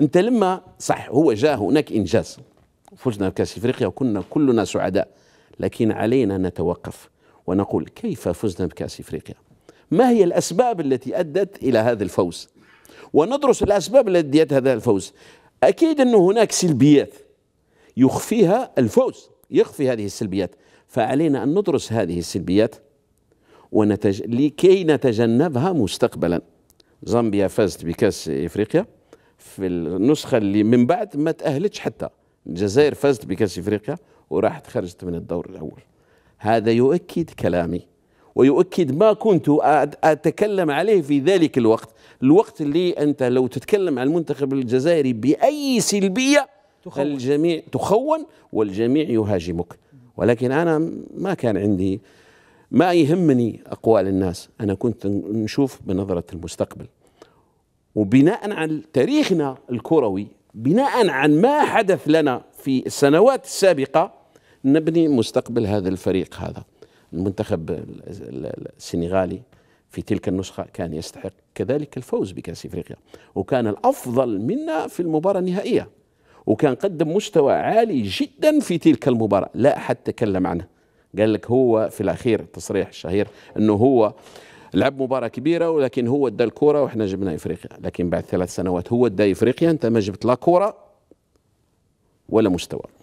انت لما صح هو جاء هناك انجاز فزنا بكاس افريقيا وكنا كلنا سعداء لكن علينا نتوقف ونقول كيف فزنا بكاس افريقيا ما هي الاسباب التي ادت الى هذا الفوز وندرس الاسباب التي ادت هذا الفوز اكيد انه هناك سلبيات يخفيها الفوز يخفي هذه السلبيات فعلينا ان ندرس هذه السلبيات ونتج... لكي نتجنبها مستقبلا زامبيا فازت بكاس افريقيا في النسخه اللي من بعد ما تاهلتش حتى الجزائر فازت بكاس افريقيا وراحت خرجت من الدور الاول هذا يؤكد كلامي ويؤكد ما كنت اتكلم عليه في ذلك الوقت الوقت اللي انت لو تتكلم عن المنتخب الجزائري باي سلبيه تخون. الجميع تخون والجميع يهاجمك ولكن انا ما كان عندي ما يهمني اقوال الناس انا كنت نشوف بنظره المستقبل وبناء على تاريخنا الكروي بناء عن ما حدث لنا في السنوات السابقة نبني مستقبل هذا الفريق هذا المنتخب السنغالي في تلك النسخة كان يستحق كذلك الفوز بكأس إفريقيا وكان الأفضل منا في المباراة النهائية وكان قدم مستوى عالي جدا في تلك المباراة لا أحد تكلم عنه قال لك هو في الأخير التصريح الشهير أنه هو لعب مباراه كبيره ولكن هو ادى الكره وحنا جبنا افريقيا لكن بعد ثلاث سنوات هو ادى افريقيا انت ما جبت لا كره ولا مستوى